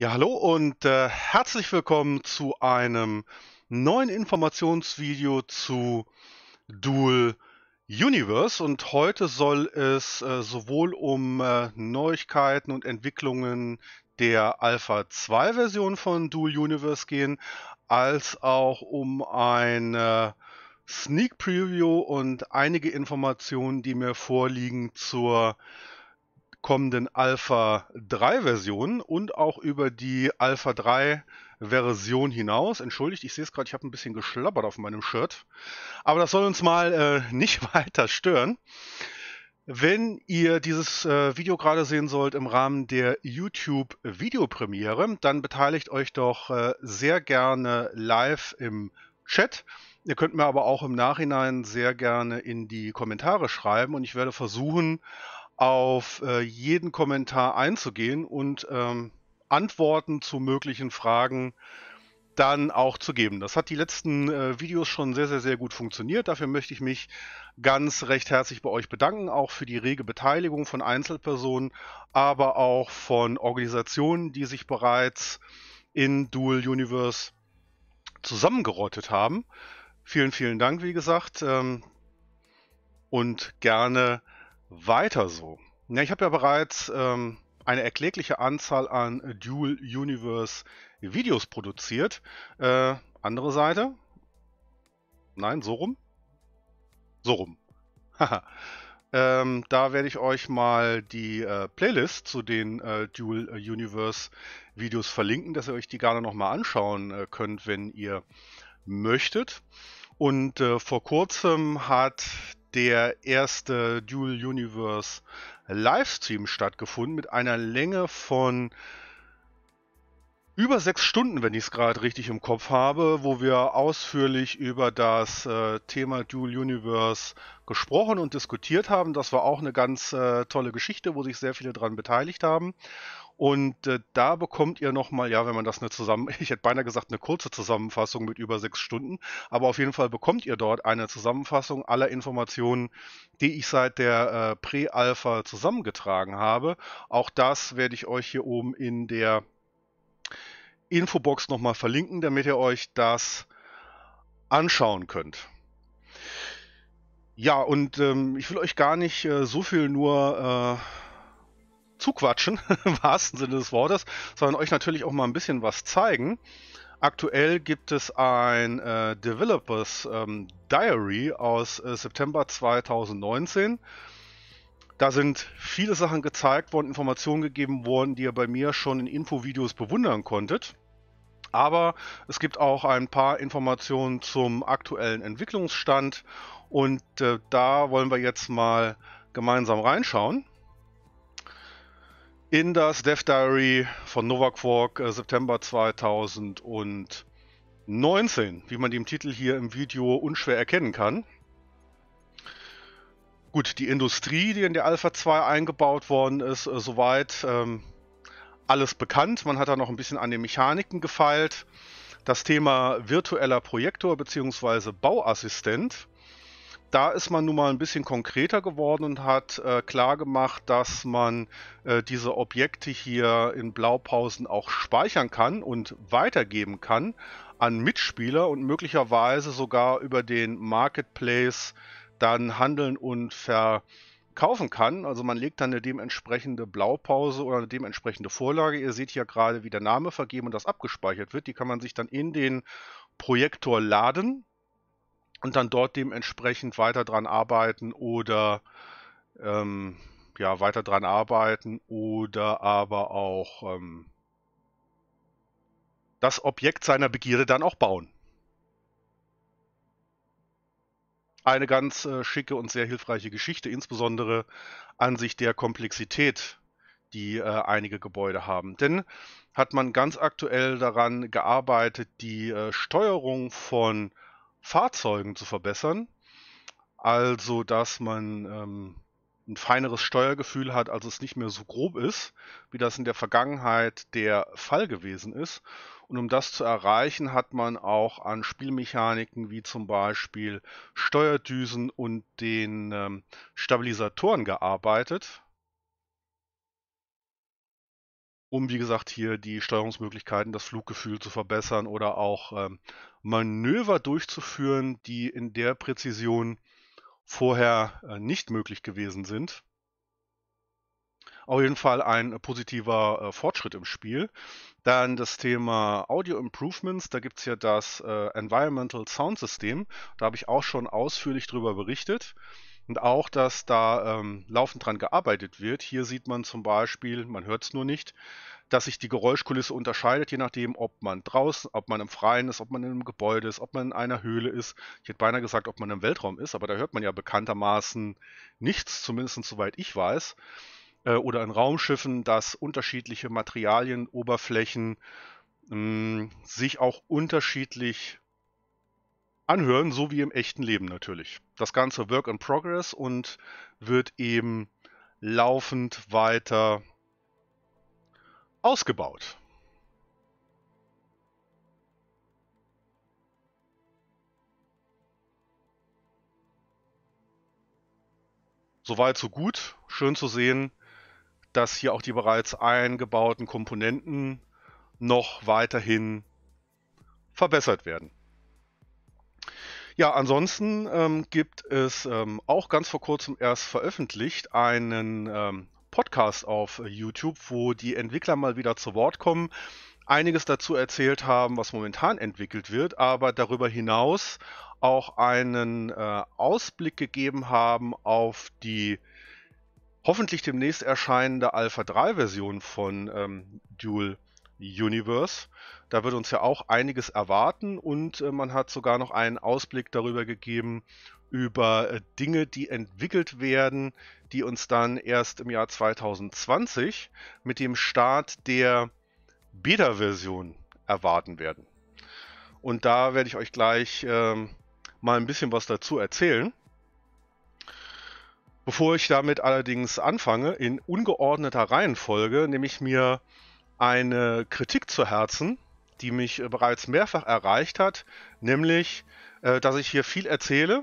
Ja, hallo und äh, herzlich willkommen zu einem neuen Informationsvideo zu Dual Universe. Und heute soll es äh, sowohl um äh, Neuigkeiten und Entwicklungen der Alpha 2 Version von Dual Universe gehen, als auch um ein äh, Sneak Preview und einige Informationen, die mir vorliegen zur äh, kommenden Alpha 3 Version und auch über die Alpha 3 Version hinaus. Entschuldigt, ich sehe es gerade, ich habe ein bisschen geschlabbert auf meinem Shirt. Aber das soll uns mal äh, nicht weiter stören. Wenn ihr dieses äh, Video gerade sehen sollt im Rahmen der YouTube Videopremiere, dann beteiligt euch doch äh, sehr gerne live im Chat. Ihr könnt mir aber auch im Nachhinein sehr gerne in die Kommentare schreiben und ich werde versuchen, auf äh, jeden Kommentar einzugehen und ähm, Antworten zu möglichen Fragen dann auch zu geben. Das hat die letzten äh, Videos schon sehr, sehr, sehr gut funktioniert. Dafür möchte ich mich ganz recht herzlich bei euch bedanken, auch für die rege Beteiligung von Einzelpersonen, aber auch von Organisationen, die sich bereits in Dual Universe zusammengerottet haben. Vielen, vielen Dank, wie gesagt. Ähm, und gerne weiter so. Ja, ich habe ja bereits ähm, eine erklägliche Anzahl an Dual Universe Videos produziert. Äh, andere Seite. Nein, so rum. So rum. ähm, da werde ich euch mal die äh, Playlist zu den äh, Dual Universe Videos verlinken, dass ihr euch die gerne nochmal anschauen äh, könnt, wenn ihr möchtet. Und äh, vor kurzem hat der erste Dual Universe Livestream stattgefunden mit einer Länge von über sechs Stunden, wenn ich es gerade richtig im Kopf habe, wo wir ausführlich über das äh, Thema Dual Universe gesprochen und diskutiert haben. Das war auch eine ganz äh, tolle Geschichte, wo sich sehr viele dran beteiligt haben. Und äh, da bekommt ihr nochmal, ja, wenn man das eine zusammen, ich hätte beinahe gesagt, eine kurze Zusammenfassung mit über sechs Stunden, aber auf jeden Fall bekommt ihr dort eine Zusammenfassung aller Informationen, die ich seit der äh, Pre-Alpha zusammengetragen habe. Auch das werde ich euch hier oben in der Infobox nochmal verlinken, damit ihr euch das anschauen könnt. Ja, und ähm, ich will euch gar nicht äh, so viel nur äh, zuquatschen, im wahrsten Sinne des Wortes, sondern euch natürlich auch mal ein bisschen was zeigen. Aktuell gibt es ein äh, Developers ähm, Diary aus äh, September 2019. Da sind viele Sachen gezeigt worden, Informationen gegeben worden, die ihr bei mir schon in Infovideos bewundern konntet. Aber es gibt auch ein paar Informationen zum aktuellen Entwicklungsstand und äh, da wollen wir jetzt mal gemeinsam reinschauen. In das Dev Diary von NovaQuark äh, September 2019, wie man dem Titel hier im Video unschwer erkennen kann gut, die Industrie, die in der Alpha 2 eingebaut worden ist, äh, soweit ähm, alles bekannt. Man hat da noch ein bisschen an den Mechaniken gefeilt. Das Thema virtueller Projektor bzw. Bauassistent. Da ist man nun mal ein bisschen konkreter geworden und hat äh, klar gemacht, dass man äh, diese Objekte hier in Blaupausen auch speichern kann und weitergeben kann an Mitspieler und möglicherweise sogar über den Marketplace dann handeln und verkaufen kann. Also man legt dann eine dementsprechende Blaupause oder eine dementsprechende Vorlage. Ihr seht hier gerade, wie der Name vergeben und das abgespeichert wird. Die kann man sich dann in den Projektor laden und dann dort dementsprechend weiter dran arbeiten oder ähm, ja, weiter dran arbeiten oder aber auch ähm, das Objekt seiner Begierde dann auch bauen. eine ganz äh, schicke und sehr hilfreiche Geschichte, insbesondere an sich der Komplexität, die äh, einige Gebäude haben. Denn hat man ganz aktuell daran gearbeitet, die äh, Steuerung von Fahrzeugen zu verbessern. Also, dass man ähm, ein feineres Steuergefühl hat, also es nicht mehr so grob ist, wie das in der Vergangenheit der Fall gewesen ist. Und um das zu erreichen, hat man auch an Spielmechaniken wie zum Beispiel Steuerdüsen und den ähm, Stabilisatoren gearbeitet, um wie gesagt hier die Steuerungsmöglichkeiten, das Fluggefühl zu verbessern oder auch ähm, Manöver durchzuführen, die in der Präzision vorher äh, nicht möglich gewesen sind. Auf jeden Fall ein äh, positiver äh, Fortschritt im Spiel. Dann das Thema Audio Improvements. Da gibt es ja das Environmental Sound System. Da habe ich auch schon ausführlich drüber berichtet. Und auch, dass da ähm, laufend dran gearbeitet wird. Hier sieht man zum Beispiel, man hört es nur nicht, dass sich die Geräuschkulisse unterscheidet, je nachdem, ob man draußen, ob man im Freien ist, ob man in einem Gebäude ist, ob man in einer Höhle ist. Ich hätte beinahe gesagt, ob man im Weltraum ist, aber da hört man ja bekanntermaßen nichts, zumindest soweit ich weiß. Äh, oder in Raumschiffen, dass unterschiedliche Materialien, Oberflächen mh, hm, sich auch unterschiedlich anhören, so wie im echten Leben natürlich. Das Ganze Work in Progress und wird eben laufend weiter ausgebaut. Soweit so gut. Schön zu sehen, dass hier auch die bereits eingebauten Komponenten noch weiterhin verbessert werden. Ja, ansonsten ähm, gibt es ähm, auch ganz vor kurzem erst veröffentlicht einen ähm, Podcast auf YouTube, wo die Entwickler mal wieder zu Wort kommen, einiges dazu erzählt haben, was momentan entwickelt wird, aber darüber hinaus auch einen äh, Ausblick gegeben haben auf die hoffentlich demnächst erscheinende Alpha 3 Version von ähm, Dual Universe. Da wird uns ja auch einiges erwarten und äh, man hat sogar noch einen Ausblick darüber gegeben, über äh, Dinge, die entwickelt werden, die uns dann erst im Jahr 2020 mit dem Start der Beta-Version erwarten werden. Und da werde ich euch gleich ähm, mal ein bisschen was dazu erzählen. Bevor ich damit allerdings anfange, in ungeordneter Reihenfolge, nehme ich mir eine Kritik zu Herzen, die mich äh, bereits mehrfach erreicht hat, nämlich, äh, dass ich hier viel erzähle,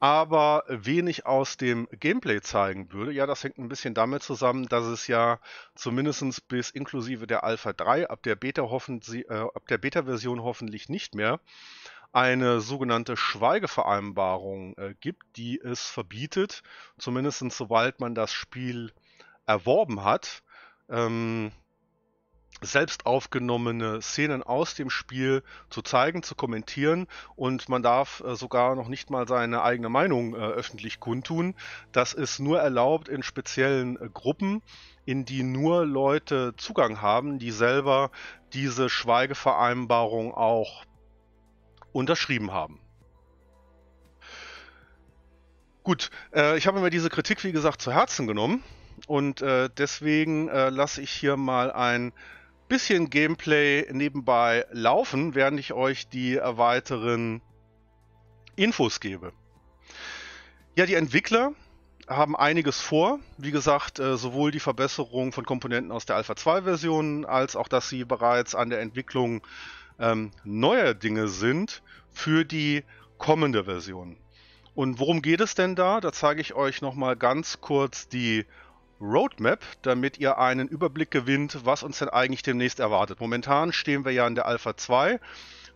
aber wenig aus dem Gameplay zeigen würde. Ja, das hängt ein bisschen damit zusammen, dass es ja zumindest bis inklusive der Alpha 3, äh, ab der Beta-Version äh, Beta hoffentlich nicht mehr, eine sogenannte Schweigevereinbarung gibt, die es verbietet, zumindest sobald man das Spiel erworben hat, ähm, selbst aufgenommene Szenen aus dem Spiel zu zeigen, zu kommentieren und man darf äh, sogar noch nicht mal seine eigene Meinung äh, öffentlich kundtun. Das ist nur erlaubt in speziellen äh, Gruppen, in die nur Leute Zugang haben, die selber diese Schweigevereinbarung auch unterschrieben haben. Gut, ich habe mir diese Kritik, wie gesagt, zu Herzen genommen und deswegen lasse ich hier mal ein bisschen Gameplay nebenbei laufen, während ich euch die weiteren Infos gebe. Ja, die Entwickler haben einiges vor. Wie gesagt, äh, sowohl die Verbesserung von Komponenten aus der Alpha 2 Version als auch, dass sie bereits an der Entwicklung ähm, neuer Dinge sind für die kommende Version. Und worum geht es denn da? Da zeige ich euch nochmal ganz kurz die Roadmap, damit ihr einen Überblick gewinnt, was uns denn eigentlich demnächst erwartet. Momentan stehen wir ja in der Alpha 2.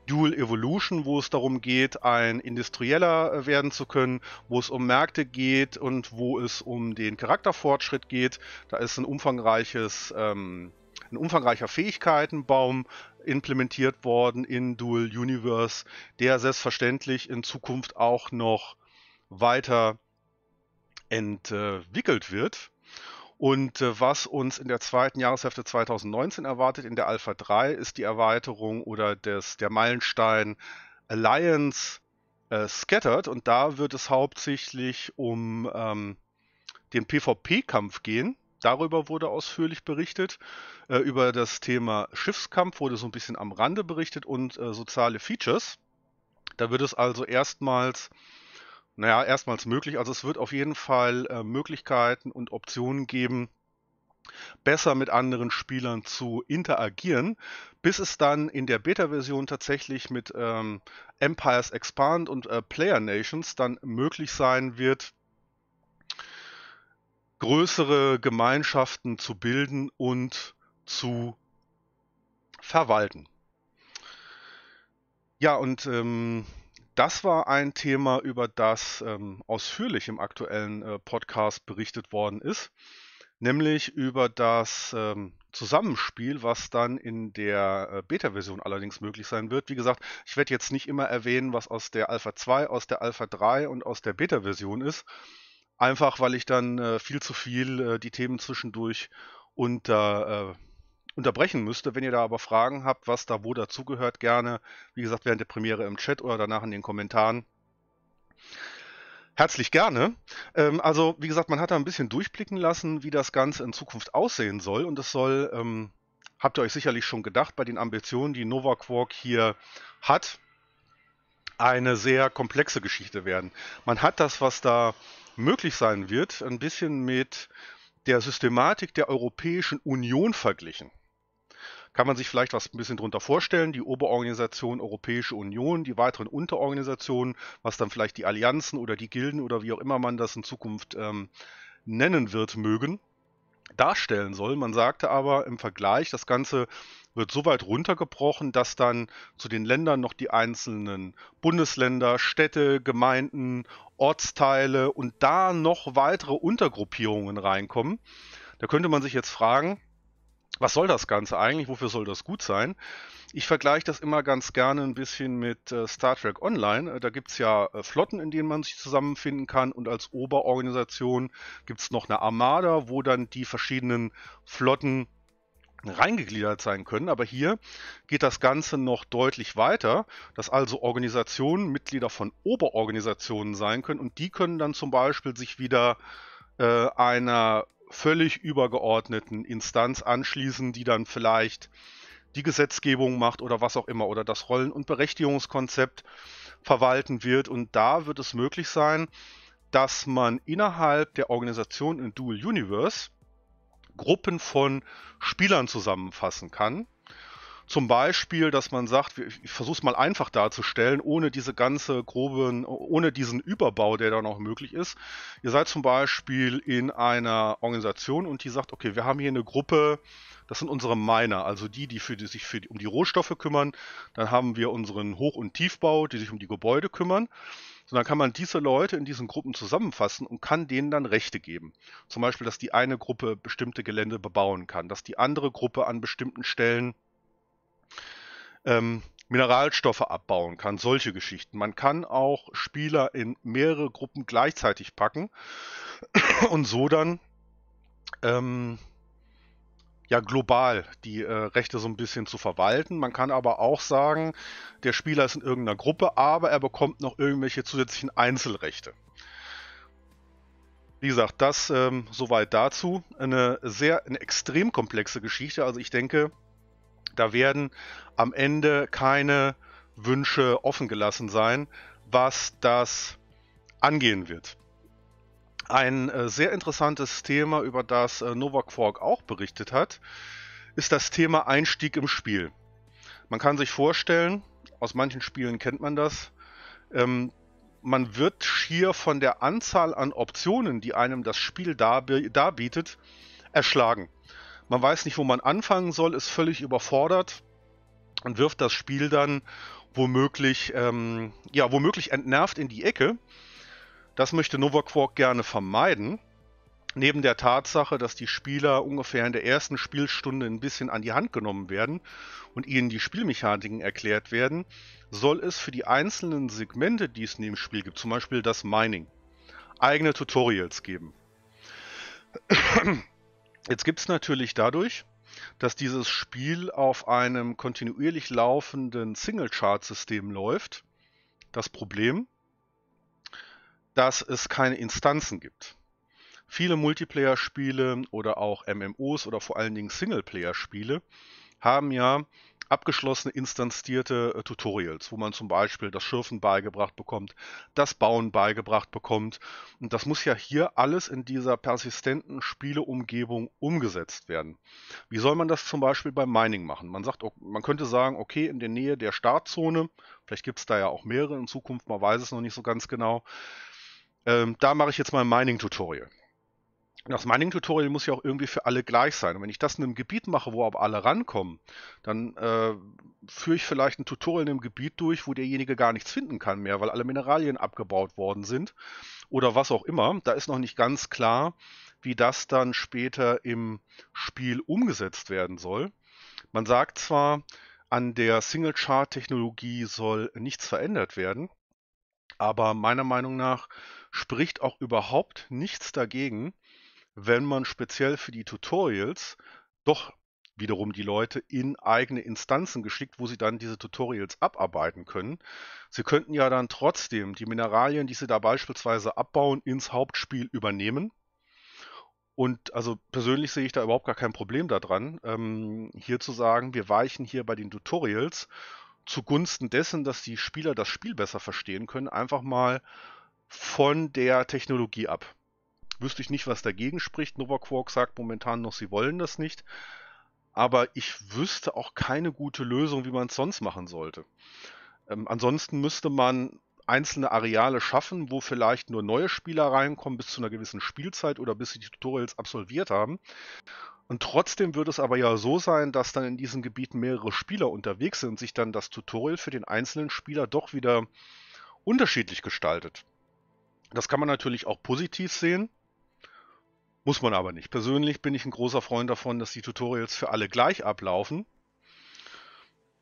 Dual Evolution, wo es darum geht, ein industrieller äh, werden zu können, wo es um Märkte geht und wo es um den Charakterfortschritt geht. Da ist ein umfangreiches, ähm, ein umfangreicher Fähigkeitenbaum implementiert worden in Dual Universe, der selbstverständlich in Zukunft auch noch weiter entwickelt wird. Und äh, was uns in der zweiten Jahreshälfte 2019 erwartet, in der Alpha 3, ist die Erweiterung oder des, der Meilenstein Alliance äh, Scattered. Und da wird es hauptsächlich um ähm, den PvP-Kampf gehen. Darüber wurde ausführlich berichtet. Äh, über das Thema Schiffskampf wurde so ein bisschen am Rande berichtet und äh, soziale Features. Da wird es also erstmals naja, erstmals möglich. Also es wird auf jeden Fall äh, Möglichkeiten und Optionen geben, besser mit anderen Spielern zu interagieren, bis es dann in der Beta-Version tatsächlich mit ähm, Empires Expand und äh, Player Nations dann möglich sein wird, größere Gemeinschaften zu bilden und zu verwalten. Ja, und ähm, das war ein Thema, über das ähm, ausführlich im aktuellen äh, Podcast berichtet worden ist, nämlich über das ähm, Zusammenspiel, was dann in der äh, Beta-Version allerdings möglich sein wird. Wie gesagt, ich werde jetzt nicht immer erwähnen, was aus der Alpha 2, aus der Alpha 3 und aus der Beta-Version ist, einfach weil ich dann äh, viel zu viel äh, die Themen zwischendurch unter äh, unterbrechen müsste. Wenn ihr da aber Fragen habt, was da wo dazugehört, gerne, wie gesagt, während der Premiere im Chat oder danach in den Kommentaren. Herzlich gerne. Ähm, also, wie gesagt, man hat da ein bisschen durchblicken lassen, wie das Ganze in Zukunft aussehen soll. Und es soll, ähm, habt ihr euch sicherlich schon gedacht, bei den Ambitionen, die Nova Quark hier hat, eine sehr komplexe Geschichte werden. Man hat das, was da möglich sein wird, ein bisschen mit der Systematik der Europäischen Union verglichen kann man sich vielleicht was ein bisschen drunter vorstellen. Die Oberorganisation Europäische Union, die weiteren Unterorganisationen, was dann vielleicht die Allianzen oder die Gilden oder wie auch immer man das in Zukunft ähm, nennen wird, mögen, darstellen soll. Man sagte aber im Vergleich, das Ganze wird so weit runtergebrochen, dass dann zu den Ländern noch die einzelnen Bundesländer, Städte, Gemeinden, Ortsteile und da noch weitere Untergruppierungen reinkommen. Da könnte man sich jetzt fragen, was soll das Ganze eigentlich? Wofür soll das gut sein? Ich vergleiche das immer ganz gerne ein bisschen mit äh, Star Trek Online. Äh, da gibt es ja äh, Flotten, in denen man sich zusammenfinden kann. Und als Oberorganisation gibt es noch eine Armada, wo dann die verschiedenen Flotten reingegliedert sein können. Aber hier geht das Ganze noch deutlich weiter, dass also Organisationen Mitglieder von Oberorganisationen sein können. Und die können dann zum Beispiel sich wieder einer völlig übergeordneten Instanz anschließen, die dann vielleicht die Gesetzgebung macht oder was auch immer oder das Rollen- und Berechtigungskonzept verwalten wird. Und da wird es möglich sein, dass man innerhalb der Organisation in Dual Universe Gruppen von Spielern zusammenfassen kann, zum Beispiel, dass man sagt, ich versuche es mal einfach darzustellen, ohne diese ganze groben, ohne diesen Überbau, der da noch möglich ist. Ihr seid zum Beispiel in einer Organisation und die sagt, okay, wir haben hier eine Gruppe, das sind unsere Miner, also die, die, die sich die, um die Rohstoffe kümmern. Dann haben wir unseren Hoch- und Tiefbau, die sich um die Gebäude kümmern. So, dann kann man diese Leute in diesen Gruppen zusammenfassen und kann denen dann Rechte geben. Zum Beispiel, dass die eine Gruppe bestimmte Gelände bebauen kann, dass die andere Gruppe an bestimmten Stellen ähm, Mineralstoffe abbauen kann, solche Geschichten. Man kann auch Spieler in mehrere Gruppen gleichzeitig packen und so dann ähm, ja global die äh, Rechte so ein bisschen zu verwalten. Man kann aber auch sagen, der Spieler ist in irgendeiner Gruppe, aber er bekommt noch irgendwelche zusätzlichen Einzelrechte. Wie gesagt, das ähm, soweit dazu. Eine sehr, eine extrem komplexe Geschichte. Also ich denke, da werden am Ende keine Wünsche offen gelassen sein, was das angehen wird. Ein äh, sehr interessantes Thema, über das äh, Novaquark auch berichtet hat, ist das Thema Einstieg im Spiel. Man kann sich vorstellen, aus manchen Spielen kennt man das, ähm, man wird schier von der Anzahl an Optionen, die einem das Spiel darbietet, erschlagen. Man weiß nicht, wo man anfangen soll, ist völlig überfordert und wirft das Spiel dann womöglich, ähm, ja, womöglich entnervt in die Ecke. Das möchte Novaquark gerne vermeiden. Neben der Tatsache, dass die Spieler ungefähr in der ersten Spielstunde ein bisschen an die Hand genommen werden und ihnen die Spielmechaniken erklärt werden, soll es für die einzelnen Segmente, die es in dem Spiel gibt, zum Beispiel das Mining, eigene Tutorials geben. Jetzt gibt es natürlich dadurch, dass dieses Spiel auf einem kontinuierlich laufenden Single-Chart-System läuft, das Problem, dass es keine Instanzen gibt. Viele Multiplayer-Spiele oder auch MMOs oder vor allen Dingen Singleplayer-Spiele haben ja abgeschlossene instanzierte äh, Tutorials, wo man zum Beispiel das Schürfen beigebracht bekommt, das Bauen beigebracht bekommt. Und das muss ja hier alles in dieser persistenten Spieleumgebung umgesetzt werden. Wie soll man das zum Beispiel beim Mining machen? Man sagt, man könnte sagen, okay, in der Nähe der Startzone, vielleicht gibt es da ja auch mehrere in Zukunft, man weiß es noch nicht so ganz genau, ähm, da mache ich jetzt mal ein Mining-Tutorial das Mining-Tutorial muss ja auch irgendwie für alle gleich sein. Und wenn ich das in einem Gebiet mache, wo aber alle rankommen, dann äh, führe ich vielleicht ein Tutorial in einem Gebiet durch, wo derjenige gar nichts finden kann mehr, weil alle Mineralien abgebaut worden sind oder was auch immer. Da ist noch nicht ganz klar, wie das dann später im Spiel umgesetzt werden soll. Man sagt zwar, an der Single-Chart-Technologie soll nichts verändert werden, aber meiner Meinung nach spricht auch überhaupt nichts dagegen, wenn man speziell für die Tutorials doch wiederum die Leute in eigene Instanzen geschickt, wo sie dann diese Tutorials abarbeiten können. Sie könnten ja dann trotzdem die Mineralien, die sie da beispielsweise abbauen, ins Hauptspiel übernehmen. Und also persönlich sehe ich da überhaupt gar kein Problem daran, ähm, hier zu sagen, wir weichen hier bei den Tutorials zugunsten dessen, dass die Spieler das Spiel besser verstehen können, einfach mal von der Technologie ab wüsste ich nicht, was dagegen spricht. Novaquark sagt momentan noch, sie wollen das nicht. Aber ich wüsste auch keine gute Lösung, wie man es sonst machen sollte. Ähm, ansonsten müsste man einzelne Areale schaffen, wo vielleicht nur neue Spieler reinkommen bis zu einer gewissen Spielzeit oder bis sie die Tutorials absolviert haben. Und trotzdem wird es aber ja so sein, dass dann in diesen Gebieten mehrere Spieler unterwegs sind und sich dann das Tutorial für den einzelnen Spieler doch wieder unterschiedlich gestaltet. Das kann man natürlich auch positiv sehen. Muss man aber nicht. Persönlich bin ich ein großer Freund davon, dass die Tutorials für alle gleich ablaufen.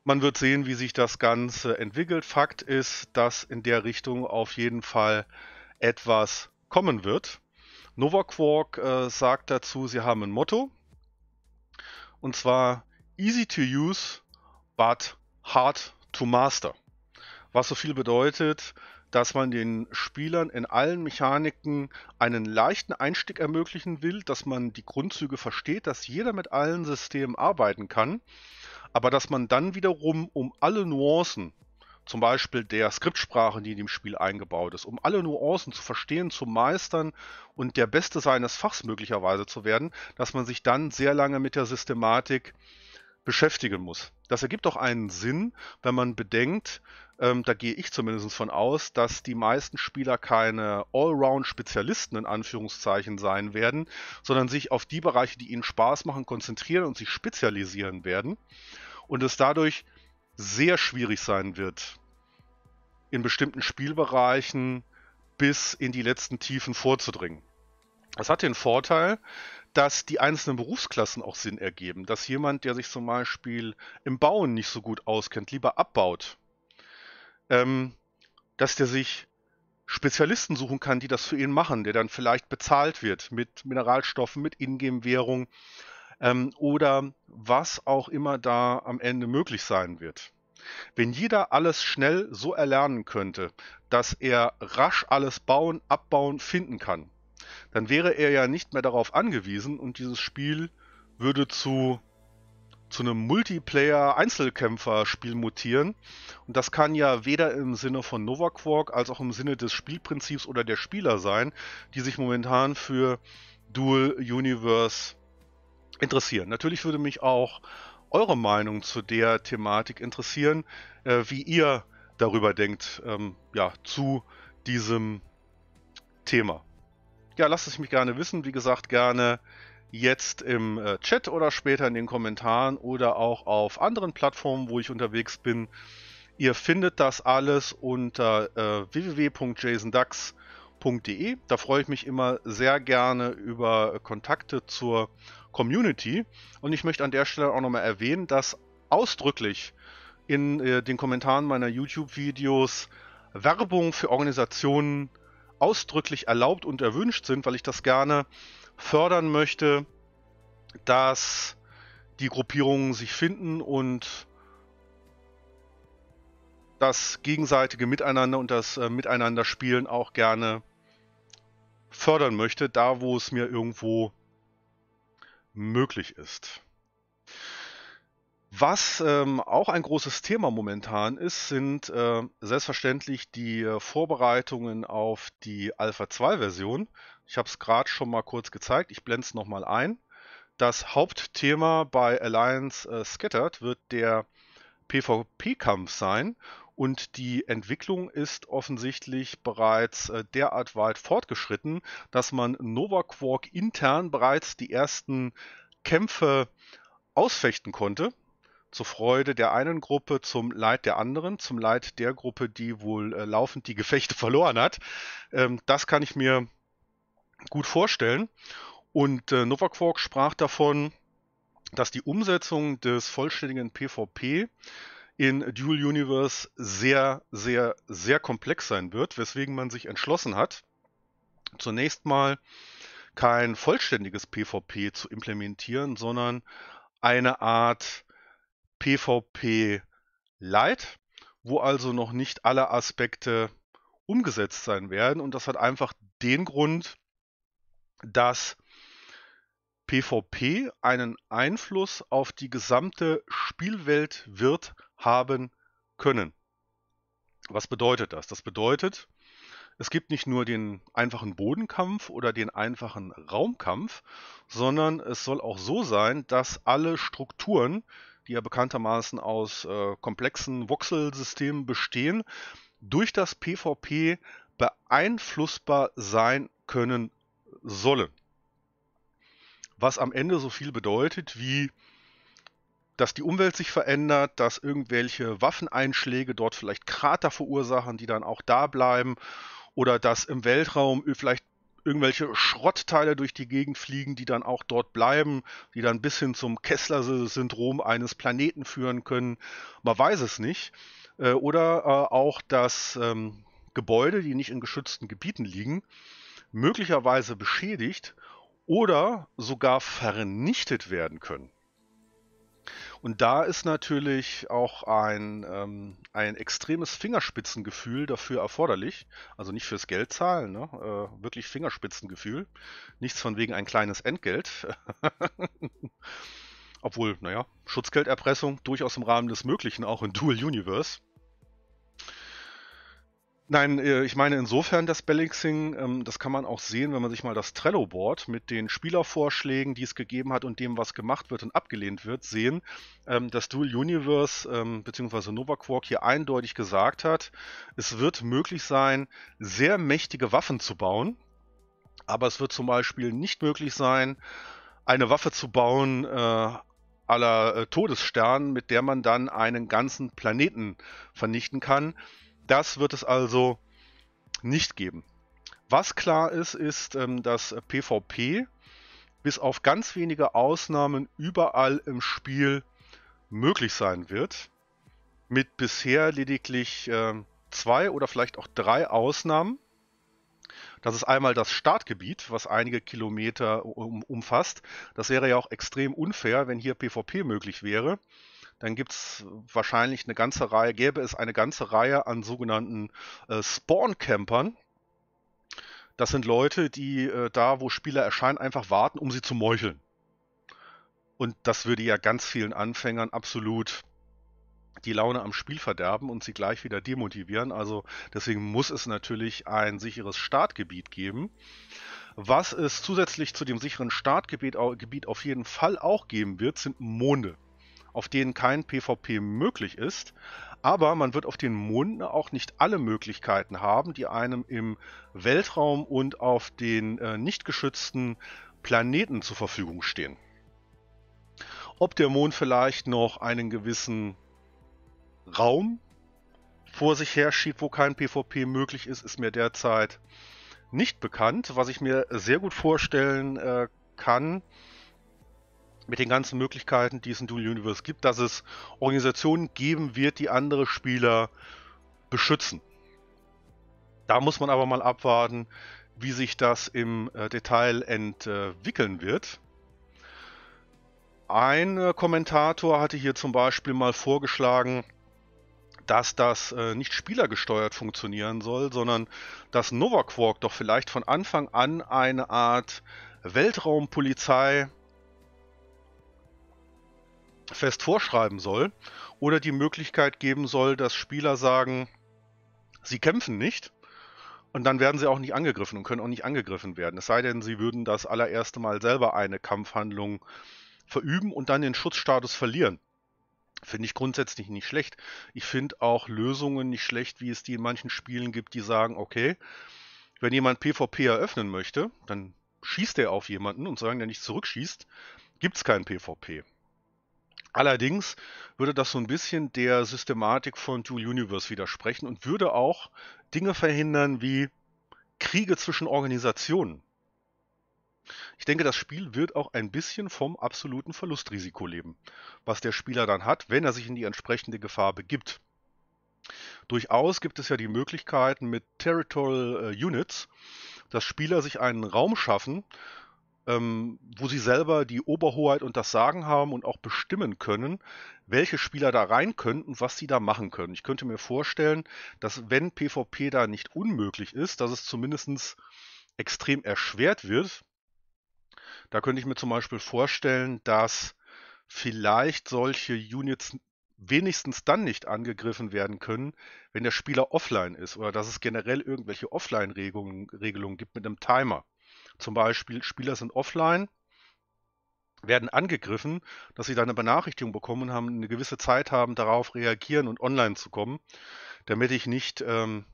Man wird sehen, wie sich das Ganze entwickelt. Fakt ist, dass in der Richtung auf jeden Fall etwas kommen wird. NovaQuark äh, sagt dazu, sie haben ein Motto. Und zwar easy to use, but hard to master. Was so viel bedeutet, dass man den Spielern in allen Mechaniken einen leichten Einstieg ermöglichen will, dass man die Grundzüge versteht, dass jeder mit allen Systemen arbeiten kann, aber dass man dann wiederum um alle Nuancen, zum Beispiel der Skriptsprache, die in dem Spiel eingebaut ist, um alle Nuancen zu verstehen, zu meistern und der Beste seines Fachs möglicherweise zu werden, dass man sich dann sehr lange mit der Systematik äh, beschäftigen muss. Das ergibt auch einen Sinn, wenn man bedenkt, ähm, da gehe ich zumindest von aus, dass die meisten Spieler keine Allround-Spezialisten in Anführungszeichen sein werden, sondern sich auf die Bereiche, die ihnen Spaß machen, konzentrieren und sich spezialisieren werden. Und es dadurch sehr schwierig sein wird, in bestimmten Spielbereichen bis in die letzten Tiefen vorzudringen. Das hat den Vorteil, dass die einzelnen Berufsklassen auch Sinn ergeben. Dass jemand, der sich zum Beispiel im Bauen nicht so gut auskennt, lieber abbaut. Ähm, dass der sich Spezialisten suchen kann, die das für ihn machen, der dann vielleicht bezahlt wird mit Mineralstoffen, mit Ingame-Währung ähm, oder was auch immer da am Ende möglich sein wird. Wenn jeder alles schnell so erlernen könnte, dass er rasch alles bauen, abbauen, finden kann, dann wäre er ja nicht mehr darauf angewiesen und dieses Spiel würde zu, zu einem Multiplayer-Einzelkämpfer-Spiel mutieren. Und das kann ja weder im Sinne von Novaquark als auch im Sinne des Spielprinzips oder der Spieler sein, die sich momentan für Dual Universe interessieren. Natürlich würde mich auch eure Meinung zu der Thematik interessieren, äh, wie ihr darüber denkt, ähm, ja, zu diesem Thema ja, lasst es mich gerne wissen. Wie gesagt, gerne jetzt im äh, Chat oder später in den Kommentaren oder auch auf anderen Plattformen, wo ich unterwegs bin. Ihr findet das alles unter äh, www.jasondax.de. Da freue ich mich immer sehr gerne über Kontakte zur Community. Und ich möchte an der Stelle auch nochmal erwähnen, dass ausdrücklich in äh, den Kommentaren meiner YouTube-Videos Werbung für Organisationen äh, ausdrücklich erlaubt und erwünscht sind, weil ich das gerne fördern möchte, dass die Gruppierungen sich finden und das gegenseitige Miteinander und das äh, Miteinanderspielen auch gerne fördern möchte, da wo es mir irgendwo möglich ist. Was ähm, auch ein großes Thema momentan ist, sind äh, selbstverständlich die äh, Vorbereitungen auf die Alpha 2 Version. Ich habe es gerade schon mal kurz gezeigt, ich blende es nochmal ein. Das Hauptthema bei Alliance äh, Scattered wird der PvP-Kampf sein und die Entwicklung ist offensichtlich bereits äh, derart weit fortgeschritten, dass man Nova Quark intern bereits die ersten Kämpfe ausfechten konnte zur Freude der einen Gruppe, zum Leid der anderen, zum Leid der Gruppe, die wohl äh, laufend die Gefechte verloren hat. Ähm, das kann ich mir gut vorstellen. Und äh, Novaquark sprach davon, dass die Umsetzung des vollständigen PvP in Dual Universe sehr, sehr, sehr komplex sein wird, weswegen man sich entschlossen hat, zunächst mal kein vollständiges PvP zu implementieren, sondern eine Art PvP Lite, wo also noch nicht alle Aspekte umgesetzt sein werden. Und das hat einfach den Grund, dass PvP einen Einfluss auf die gesamte Spielwelt wird haben können. Was bedeutet das? Das bedeutet, es gibt nicht nur den einfachen Bodenkampf oder den einfachen Raumkampf, sondern es soll auch so sein, dass alle Strukturen, die ja bekanntermaßen aus äh, komplexen Voxelsystemen bestehen, durch das PvP beeinflussbar sein können sollen. Was am Ende so viel bedeutet wie, dass die Umwelt sich verändert, dass irgendwelche Waffeneinschläge dort vielleicht Krater verursachen, die dann auch da bleiben, oder dass im Weltraum vielleicht irgendwelche Schrottteile durch die Gegend fliegen, die dann auch dort bleiben, die dann bis hin zum Kessler-Syndrom eines Planeten führen können. Man weiß es nicht. Äh, oder äh, auch, dass ähm, Gebäude, die nicht in geschützten Gebieten liegen, möglicherweise beschädigt oder sogar vernichtet werden können. Und da ist natürlich auch ein, ähm, ein extremes Fingerspitzengefühl dafür erforderlich. Also nicht fürs Geld zahlen, ne? äh, wirklich Fingerspitzengefühl. Nichts von wegen ein kleines Entgelt. Obwohl, naja, Schutzgelderpressung durchaus im Rahmen des Möglichen, auch in Dual Universe. Nein, äh, ich meine insofern das Balancing, ähm, das kann man auch sehen, wenn man sich mal das Trello-Board mit den Spielervorschlägen, die es gegeben hat und dem, was gemacht wird und abgelehnt wird, sehen, ähm, dass Dual Universe bzw. Nova Quark hier eindeutig gesagt hat, es wird möglich sein, sehr mächtige Waffen zu bauen, aber es wird zum Beispiel nicht möglich sein, eine Waffe zu bauen, äh, aller äh, Todesstern, mit der man dann einen ganzen Planeten vernichten kann. Das wird es also nicht geben. Was klar ist, ist, ähm, dass PvP bis auf ganz wenige Ausnahmen überall im Spiel möglich sein wird. Mit bisher lediglich ähm, zwei oder vielleicht auch drei Ausnahmen. Das ist einmal das Startgebiet, was einige Kilometer um, umfasst. Das wäre ja auch extrem unfair, wenn hier PvP möglich wäre dann gibt es wahrscheinlich eine ganze Reihe, gäbe es eine ganze Reihe an sogenannten äh, Spawn-Campern. Das sind Leute, die äh, da, wo Spieler erscheinen, einfach warten, um sie zu meucheln. Und das würde ja ganz vielen Anfängern absolut die Laune am Spiel verderben und sie gleich wieder demotivieren. Also deswegen muss es natürlich ein sicheres Startgebiet geben. Was es zusätzlich zu dem sicheren Startgebiet auf jeden Fall auch geben wird, sind Monde auf denen kein PvP möglich ist. Aber man wird auf den Monden auch nicht alle Möglichkeiten haben, die einem im Weltraum und auf den äh, nicht geschützten Planeten zur Verfügung stehen. Ob der Mond vielleicht noch einen gewissen Raum vor sich her schiebt, wo kein PvP möglich ist, ist mir derzeit nicht bekannt. Was ich mir sehr gut vorstellen äh, kann, mit den ganzen Möglichkeiten, die es in Dual Universe gibt, dass es Organisationen geben wird, die andere Spieler beschützen. Da muss man aber mal abwarten, wie sich das im äh, Detail entwickeln wird. Ein äh, Kommentator hatte hier zum Beispiel mal vorgeschlagen, dass das äh, nicht spielergesteuert funktionieren soll, sondern dass Novaquark doch vielleicht von Anfang an eine Art Weltraumpolizei fest vorschreiben soll oder die Möglichkeit geben soll, dass Spieler sagen, sie kämpfen nicht und dann werden sie auch nicht angegriffen und können auch nicht angegriffen werden. Es sei denn, sie würden das allererste Mal selber eine Kampfhandlung verüben und dann den Schutzstatus verlieren. Finde ich grundsätzlich nicht schlecht. Ich finde auch Lösungen nicht schlecht, wie es die in manchen Spielen gibt, die sagen, okay, wenn jemand PvP eröffnen möchte, dann schießt er auf jemanden und solange der nicht zurückschießt, gibt es kein PvP. Allerdings würde das so ein bisschen der Systematik von Dual Universe widersprechen und würde auch Dinge verhindern wie Kriege zwischen Organisationen. Ich denke, das Spiel wird auch ein bisschen vom absoluten Verlustrisiko leben, was der Spieler dann hat, wenn er sich in die entsprechende Gefahr begibt. Durchaus gibt es ja die Möglichkeiten mit Territorial äh, Units, dass Spieler sich einen Raum schaffen, ähm, wo sie selber die Oberhoheit und das Sagen haben und auch bestimmen können, welche Spieler da rein könnten, was sie da machen können. Ich könnte mir vorstellen, dass wenn PvP da nicht unmöglich ist, dass es zumindest extrem erschwert wird. Da könnte ich mir zum Beispiel vorstellen, dass vielleicht solche Units wenigstens dann nicht angegriffen werden können, wenn der Spieler offline ist oder dass es generell irgendwelche Offline-Regelungen gibt mit einem Timer. Zum Beispiel Spieler sind offline, werden angegriffen, dass sie dann eine Benachrichtigung bekommen haben eine gewisse Zeit haben, darauf reagieren und online zu kommen, damit ich nicht, ähm,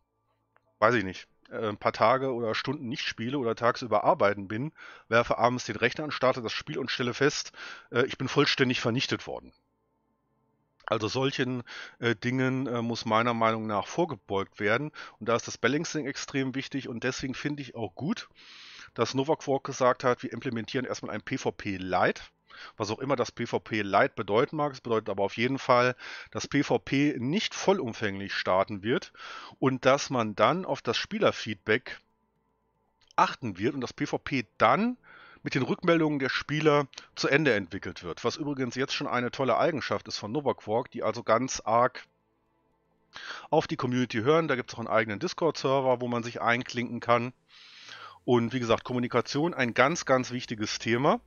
weiß ich nicht, äh, ein paar Tage oder Stunden nicht spiele oder tagsüber arbeiten bin, werfe abends den Rechner an, starte das Spiel und stelle fest, äh, ich bin vollständig vernichtet worden. Also solchen äh, Dingen äh, muss meiner Meinung nach vorgebeugt werden und da ist das Balancing extrem wichtig und deswegen finde ich auch gut, dass Novak gesagt hat, wir implementieren erstmal ein PvP-Lite. Was auch immer das PvP Lite bedeuten mag, es bedeutet aber auf jeden Fall, dass PvP nicht vollumfänglich starten wird und dass man dann auf das Spielerfeedback achten wird und das PvP dann mit den Rückmeldungen der Spieler zu Ende entwickelt wird. Was übrigens jetzt schon eine tolle Eigenschaft ist von Novaquark, die also ganz arg auf die Community hören. Da gibt es auch einen eigenen Discord-Server, wo man sich einklinken kann. Und wie gesagt, Kommunikation ein ganz, ganz wichtiges Thema.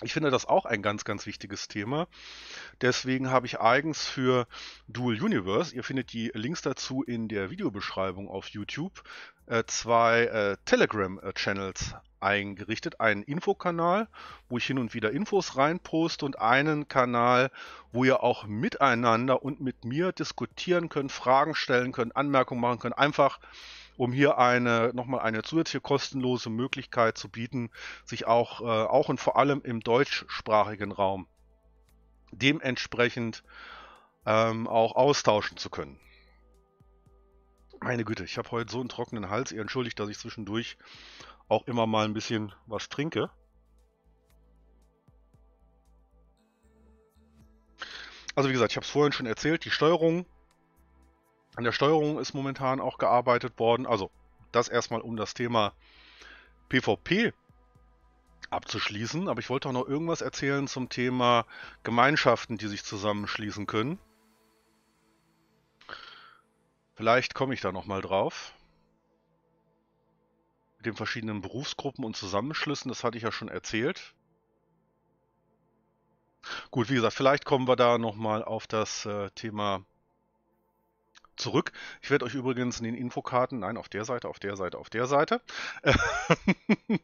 Ich finde das auch ein ganz, ganz wichtiges Thema. Deswegen habe ich eigens für Dual Universe, ihr findet die Links dazu in der Videobeschreibung auf YouTube, äh, zwei äh, Telegram-Channels äh, eingerichtet. Einen Infokanal, wo ich hin und wieder Infos reinposte und einen Kanal, wo ihr auch miteinander und mit mir diskutieren könnt, Fragen stellen könnt, Anmerkungen machen könnt. Einfach um hier eine, nochmal eine zusätzliche kostenlose Möglichkeit zu bieten, sich auch, äh, auch und vor allem im deutschsprachigen Raum dementsprechend ähm, auch austauschen zu können. Meine Güte, ich habe heute so einen trockenen Hals. Ihr entschuldigt, dass ich zwischendurch auch immer mal ein bisschen was trinke. Also wie gesagt, ich habe es vorhin schon erzählt, die Steuerung an der Steuerung ist momentan auch gearbeitet worden. Also das erstmal um das Thema PvP abzuschließen. Aber ich wollte auch noch irgendwas erzählen zum Thema Gemeinschaften, die sich zusammenschließen können. Vielleicht komme ich da nochmal drauf. Mit den verschiedenen Berufsgruppen und Zusammenschlüssen, das hatte ich ja schon erzählt. Gut, wie gesagt, vielleicht kommen wir da nochmal auf das äh, Thema zurück. Ich werde euch übrigens in den Infokarten, nein, auf der Seite, auf der Seite, auf der Seite,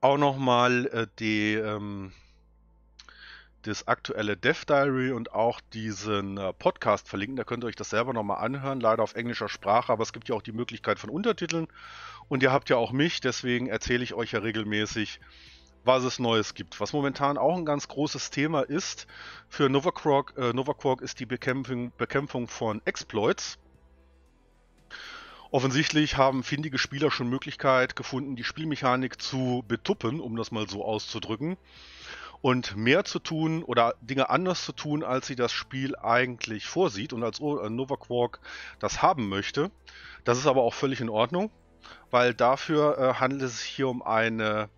auch nochmal äh, die, ähm, das aktuelle Dev Diary und auch diesen äh, Podcast verlinken. Da könnt ihr euch das selber nochmal anhören, leider auf englischer Sprache, aber es gibt ja auch die Möglichkeit von Untertiteln. Und ihr habt ja auch mich, deswegen erzähle ich euch ja regelmäßig, was es Neues gibt. Was momentan auch ein ganz großes Thema ist für Novacroc, äh, Novacroc ist die Bekämpfung, Bekämpfung von Exploits. Offensichtlich haben findige Spieler schon Möglichkeit gefunden, die Spielmechanik zu betuppen, um das mal so auszudrücken, und mehr zu tun oder Dinge anders zu tun, als sie das Spiel eigentlich vorsieht und als äh, Novacroc das haben möchte. Das ist aber auch völlig in Ordnung, weil dafür äh, handelt es sich hier um eine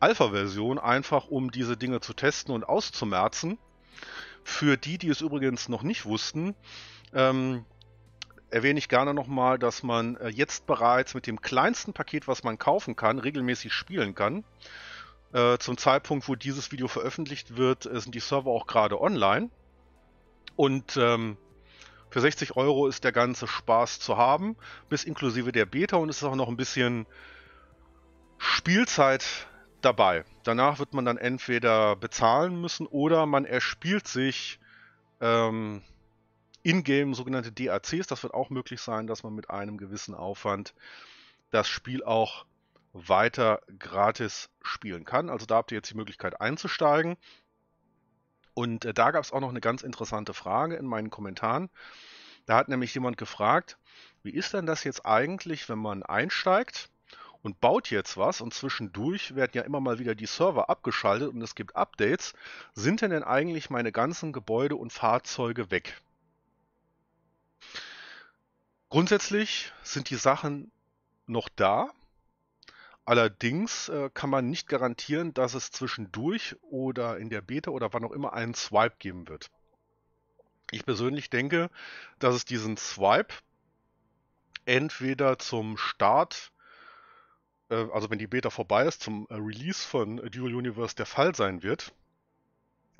Alpha-Version, einfach um diese Dinge zu testen und auszumerzen. Für die, die es übrigens noch nicht wussten, ähm, erwähne ich gerne nochmal, dass man äh, jetzt bereits mit dem kleinsten Paket, was man kaufen kann, regelmäßig spielen kann. Äh, zum Zeitpunkt, wo dieses Video veröffentlicht wird, äh, sind die Server auch gerade online. Und ähm, für 60 Euro ist der ganze Spaß zu haben, bis inklusive der Beta und es ist auch noch ein bisschen Spielzeit dabei. Danach wird man dann entweder bezahlen müssen oder man erspielt sich ähm, in-game sogenannte DACs. Das wird auch möglich sein, dass man mit einem gewissen Aufwand das Spiel auch weiter gratis spielen kann. Also da habt ihr jetzt die Möglichkeit einzusteigen. Und äh, da gab es auch noch eine ganz interessante Frage in meinen Kommentaren. Da hat nämlich jemand gefragt, wie ist denn das jetzt eigentlich, wenn man einsteigt? und baut jetzt was und zwischendurch werden ja immer mal wieder die Server abgeschaltet und es gibt Updates, sind denn denn eigentlich meine ganzen Gebäude und Fahrzeuge weg? Grundsätzlich sind die Sachen noch da. Allerdings äh, kann man nicht garantieren, dass es zwischendurch oder in der Beta oder wann auch immer einen Swipe geben wird. Ich persönlich denke, dass es diesen Swipe entweder zum Start äh, also wenn die Beta vorbei ist, zum äh, Release von äh, Dual Universe der Fall sein wird.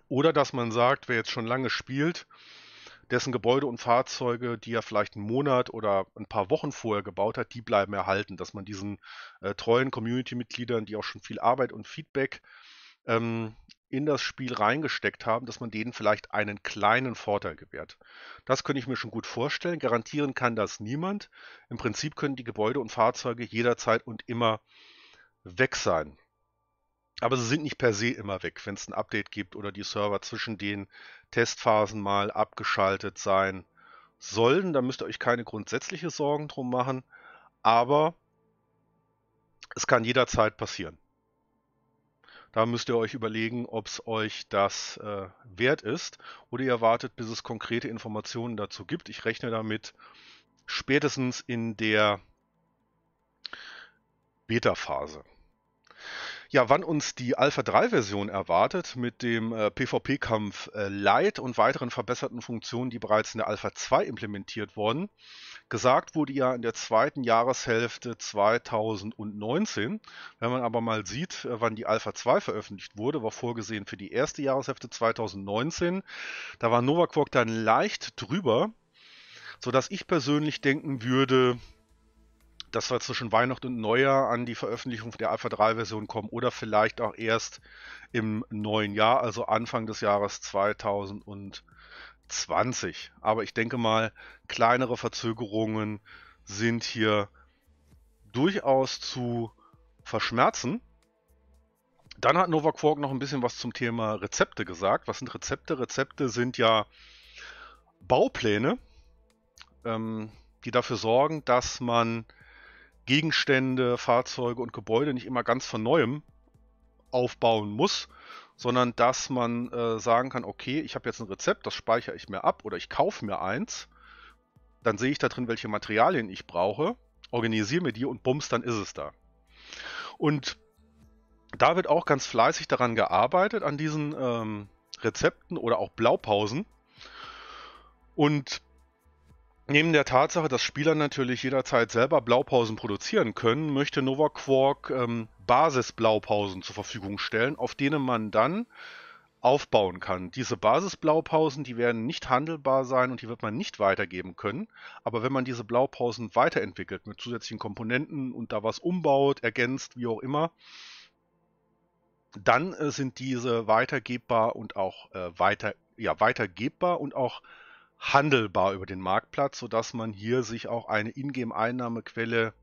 Oder dass man sagt, wer jetzt schon lange spielt, dessen Gebäude und Fahrzeuge, die er vielleicht einen Monat oder ein paar Wochen vorher gebaut hat, die bleiben erhalten. Dass man diesen äh, treuen Community-Mitgliedern, die auch schon viel Arbeit und Feedback ähm, in das Spiel reingesteckt haben, dass man denen vielleicht einen kleinen Vorteil gewährt. Das könnte ich mir schon gut vorstellen. Garantieren kann das niemand. Im Prinzip können die Gebäude und Fahrzeuge jederzeit und immer weg sein. Aber sie sind nicht per se immer weg, wenn es ein Update gibt oder die Server zwischen den Testphasen mal abgeschaltet sein sollen. Da müsst ihr euch keine grundsätzlichen Sorgen drum machen. Aber es kann jederzeit passieren. Da müsst ihr euch überlegen, ob es euch das äh, wert ist oder ihr wartet, bis es konkrete Informationen dazu gibt. Ich rechne damit spätestens in der Beta-Phase. Ja, wann uns die Alpha 3-Version erwartet mit dem äh, PvP-Kampf äh, Light und weiteren verbesserten Funktionen, die bereits in der Alpha 2 implementiert wurden. Gesagt wurde ja in der zweiten Jahreshälfte 2019. Wenn man aber mal sieht, äh, wann die Alpha 2 veröffentlicht wurde, war vorgesehen für die erste Jahreshälfte 2019. Da war Novaquark dann leicht drüber, sodass ich persönlich denken würde, dass wir zwischen Weihnachten und Neujahr an die Veröffentlichung der Alpha 3-Version kommen oder vielleicht auch erst im neuen Jahr, also Anfang des Jahres 2020. Aber ich denke mal, kleinere Verzögerungen sind hier durchaus zu verschmerzen. Dann hat Nova Quark noch ein bisschen was zum Thema Rezepte gesagt. Was sind Rezepte? Rezepte sind ja Baupläne, ähm, die dafür sorgen, dass man Gegenstände, Fahrzeuge und Gebäude nicht immer ganz von neuem aufbauen muss, sondern dass man äh, sagen kann, okay, ich habe jetzt ein Rezept, das speichere ich mir ab oder ich kaufe mir eins, dann sehe ich da drin, welche Materialien ich brauche, organisiere mir die und bums, dann ist es da. Und da wird auch ganz fleißig daran gearbeitet, an diesen ähm, Rezepten oder auch Blaupausen. Und Neben der Tatsache, dass Spieler natürlich jederzeit selber Blaupausen produzieren können, möchte NovaQuark ähm, Basis-Blaupausen zur Verfügung stellen, auf denen man dann aufbauen kann. Diese Basis-Blaupausen, die werden nicht handelbar sein und die wird man nicht weitergeben können. Aber wenn man diese Blaupausen weiterentwickelt mit zusätzlichen Komponenten und da was umbaut, ergänzt, wie auch immer, dann äh, sind diese weitergebbar und auch äh, weiter, ja, weitergebbar und auch äh, handelbar über den Marktplatz, sodass man hier sich auch eine Ingame-Einnahmequelle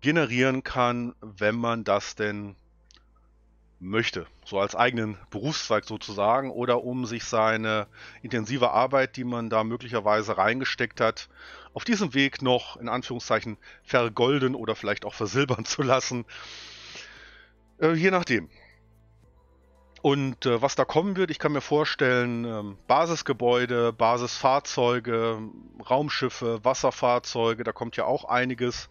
generieren kann, wenn man das denn möchte. So als eigenen Berufszweig sozusagen oder um sich seine intensive Arbeit, die man da möglicherweise reingesteckt hat, auf diesem Weg noch in Anführungszeichen vergolden oder vielleicht auch versilbern zu lassen. Äh, je nachdem. Und äh, was da kommen wird, ich kann mir vorstellen, ähm, Basisgebäude, Basisfahrzeuge, Raumschiffe, Wasserfahrzeuge, da kommt ja auch einiges.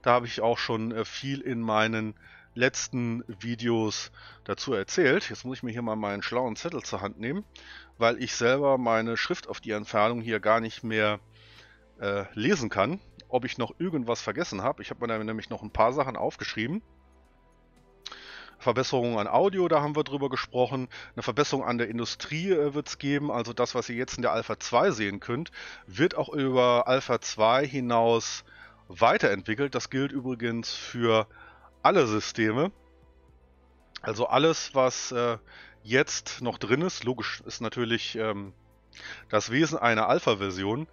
Da habe ich auch schon äh, viel in meinen letzten Videos dazu erzählt. Jetzt muss ich mir hier mal meinen schlauen Zettel zur Hand nehmen, weil ich selber meine Schrift auf die Entfernung hier gar nicht mehr äh, lesen kann. Ob ich noch irgendwas vergessen habe. Ich habe mir nämlich noch ein paar Sachen aufgeschrieben. Verbesserungen an Audio, da haben wir drüber gesprochen. Eine Verbesserung an der Industrie äh, wird es geben. Also das, was ihr jetzt in der Alpha 2 sehen könnt, wird auch über Alpha 2 hinaus weiterentwickelt. Das gilt übrigens für alle Systeme. Also alles, was äh, jetzt noch drin ist, logisch ist natürlich ähm, das Wesen einer Alpha-Version,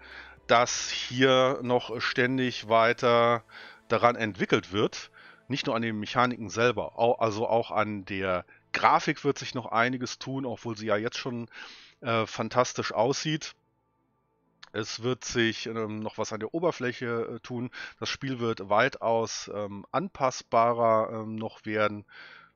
dass hier noch ständig weiter daran entwickelt wird nicht nur an den Mechaniken selber, also auch an der Grafik wird sich noch einiges tun, obwohl sie ja jetzt schon äh, fantastisch aussieht. Es wird sich ähm, noch was an der Oberfläche äh, tun. Das Spiel wird weitaus ähm, anpassbarer ähm, noch werden.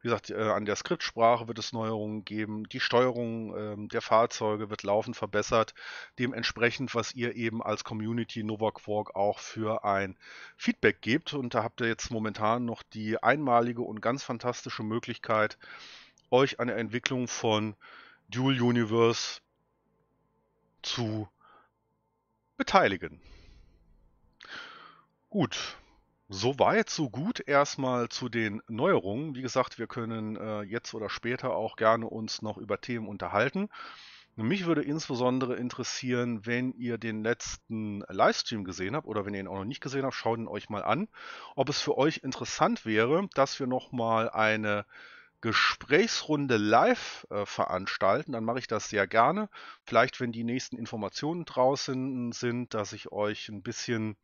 Wie gesagt, äh, an der Skriptsprache wird es Neuerungen geben. Die Steuerung äh, der Fahrzeuge wird laufend verbessert. Dementsprechend, was ihr eben als Community NovaQuark auch für ein Feedback gebt. Und da habt ihr jetzt momentan noch die einmalige und ganz fantastische Möglichkeit, euch an der Entwicklung von Dual Universe zu beteiligen. Gut, Soweit, so gut erstmal zu den Neuerungen. Wie gesagt, wir können äh, jetzt oder später auch gerne uns noch über Themen unterhalten. Mich würde insbesondere interessieren, wenn ihr den letzten Livestream gesehen habt oder wenn ihr ihn auch noch nicht gesehen habt, schaut ihn euch mal an, ob es für euch interessant wäre, dass wir nochmal eine Gesprächsrunde live äh, veranstalten, dann mache ich das sehr gerne. Vielleicht, wenn die nächsten Informationen draußen sind, dass ich euch ein bisschen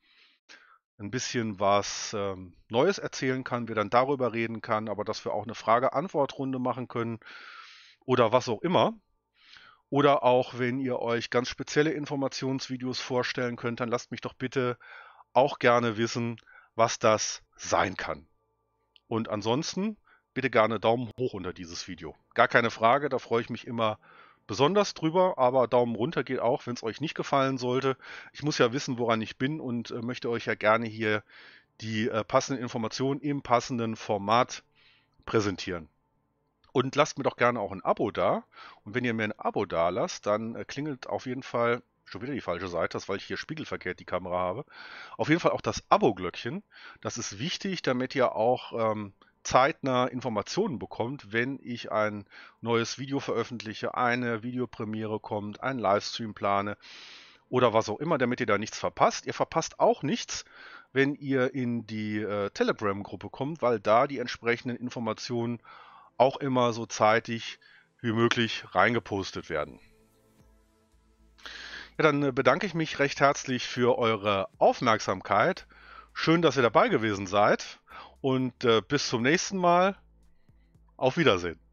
ein bisschen was ähm, Neues erzählen kann, wir dann darüber reden kann, aber dass wir auch eine Frage-Antwort-Runde machen können oder was auch immer. Oder auch, wenn ihr euch ganz spezielle Informationsvideos vorstellen könnt, dann lasst mich doch bitte auch gerne wissen, was das sein kann. Und ansonsten bitte gerne Daumen hoch unter dieses Video. Gar keine Frage, da freue ich mich immer besonders drüber, aber Daumen runter geht auch, wenn es euch nicht gefallen sollte. Ich muss ja wissen, woran ich bin und äh, möchte euch ja gerne hier die äh, passenden Informationen im passenden Format präsentieren. Und lasst mir doch gerne auch ein Abo da. Und wenn ihr mir ein Abo da lasst, dann äh, klingelt auf jeden Fall schon wieder die falsche Seite, das weil ich hier spiegelverkehrt die Kamera habe. Auf jeden Fall auch das Abo-Glöckchen. Das ist wichtig, damit ihr auch ähm, zeitnah Informationen bekommt, wenn ich ein neues Video veröffentliche, eine Videopremiere kommt, einen Livestream plane oder was auch immer, damit ihr da nichts verpasst. Ihr verpasst auch nichts, wenn ihr in die äh, Telegram-Gruppe kommt, weil da die entsprechenden Informationen auch immer so zeitig wie möglich reingepostet werden. Ja, dann äh, bedanke ich mich recht herzlich für eure Aufmerksamkeit. Schön, dass ihr dabei gewesen seid und äh, bis zum nächsten Mal. Auf Wiedersehen.